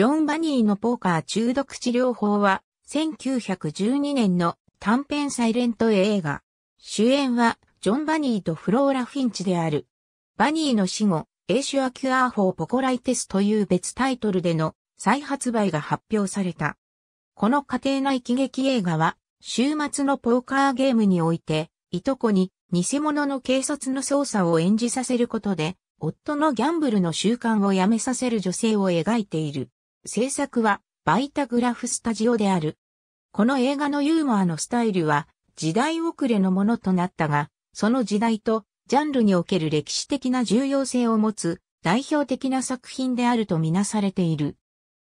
ジョン・バニーのポーカー中毒治療法は、1912年の短編サイレント映画。主演は、ジョン・バニーとフローラ・フィンチである。バニーの死後、エーシュア・キュアー・フォー・ポコライテスという別タイトルでの再発売が発表された。この家庭内喜劇映画は、週末のポーカーゲームにおいて、いとこに偽物の警察の捜査を演じさせることで、夫のギャンブルの習慣をやめさせる女性を描いている。制作はバイタグラフスタジオである。この映画のユーモアのスタイルは時代遅れのものとなったが、その時代とジャンルにおける歴史的な重要性を持つ代表的な作品であるとみなされている。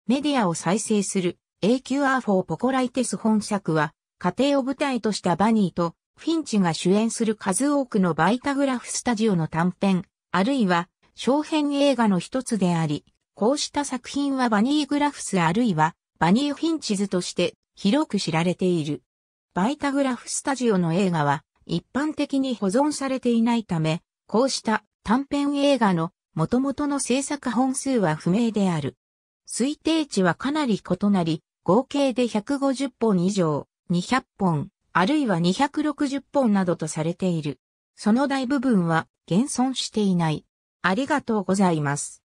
メディアを再生する AQR4 ポコライテス本作は家庭を舞台としたバニーとフィンチが主演する数多くのバイタグラフスタジオの短編、あるいは小編映画の一つであり、こうした作品はバニーグラフスあるいはバニーフィンチズとして広く知られている。バイタグラフスタジオの映画は一般的に保存されていないため、こうした短編映画の元々の制作本数は不明である。推定値はかなり異なり、合計で150本以上、200本、あるいは260本などとされている。その大部分は現存していない。ありがとうございます。